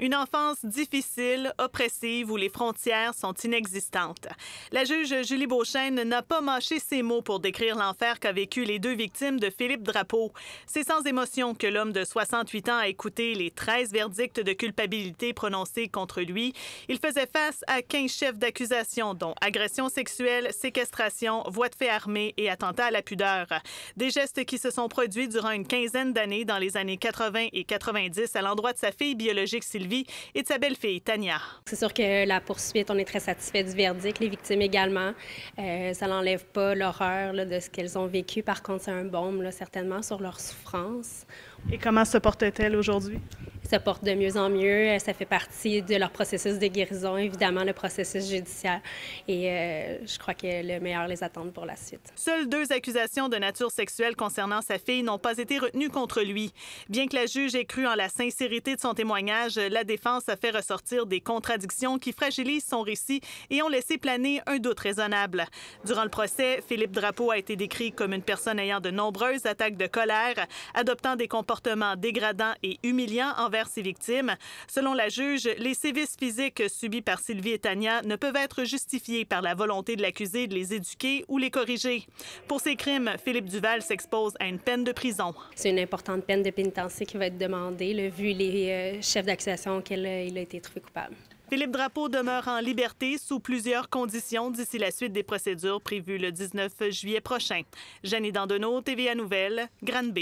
Une enfance difficile, oppressive, où les frontières sont inexistantes. La juge Julie Beauchesne n'a pas mâché ses mots pour décrire l'enfer qu'a vécu les deux victimes de Philippe Drapeau. C'est sans émotion que l'homme de 68 ans a écouté les 13 verdicts de culpabilité prononcés contre lui. Il faisait face à 15 chefs d'accusation, dont agression sexuelle, séquestration, voie de fait armée et attentat à la pudeur. Des gestes qui se sont produits durant une quinzaine d'années dans les années 80 et 90 à l'endroit de sa fille biologique Sylvie Sylvie et de sa belle-fille, Tania. C'est sûr que la poursuite, on est très satisfait du verdict, les victimes également. Euh, ça n'enlève pas l'horreur de ce qu'elles ont vécu. Par contre, c'est un baume, certainement, sur leur souffrance. Et comment se porte-t-elle aujourd'hui? Ça porte de mieux en mieux. Euh, ça fait partie de leur processus de guérison, évidemment, le processus judiciaire. Et euh, je crois que le meilleur les attend pour la suite. Seules deux accusations de nature sexuelle concernant sa fille n'ont pas été retenues contre lui. Bien que la juge ait cru en la sincérité de son témoignage, la défense a fait ressortir des contradictions qui fragilisent son récit et ont laissé planer un doute raisonnable. Durant le procès, Philippe Drapeau a été décrit comme une personne ayant de nombreuses attaques de colère, adoptant des comportements comportement dégradant et humiliant envers ses victimes. Selon la juge, les sévices physiques subis par Sylvie et Tania ne peuvent être justifiés par la volonté de l'accusé de les éduquer ou les corriger. Pour ces crimes, Philippe Duval s'expose à une peine de prison. C'est une importante peine de pénitencier qui va être demandée, le vu les euh, chefs d'accusation auxquels euh, il a été trouvé coupable. Philippe Drapeau demeure en liberté sous plusieurs conditions d'ici la suite des procédures prévues le 19 juillet prochain. Jeannie Dandenot, TVA Nouvelle, Grande-B.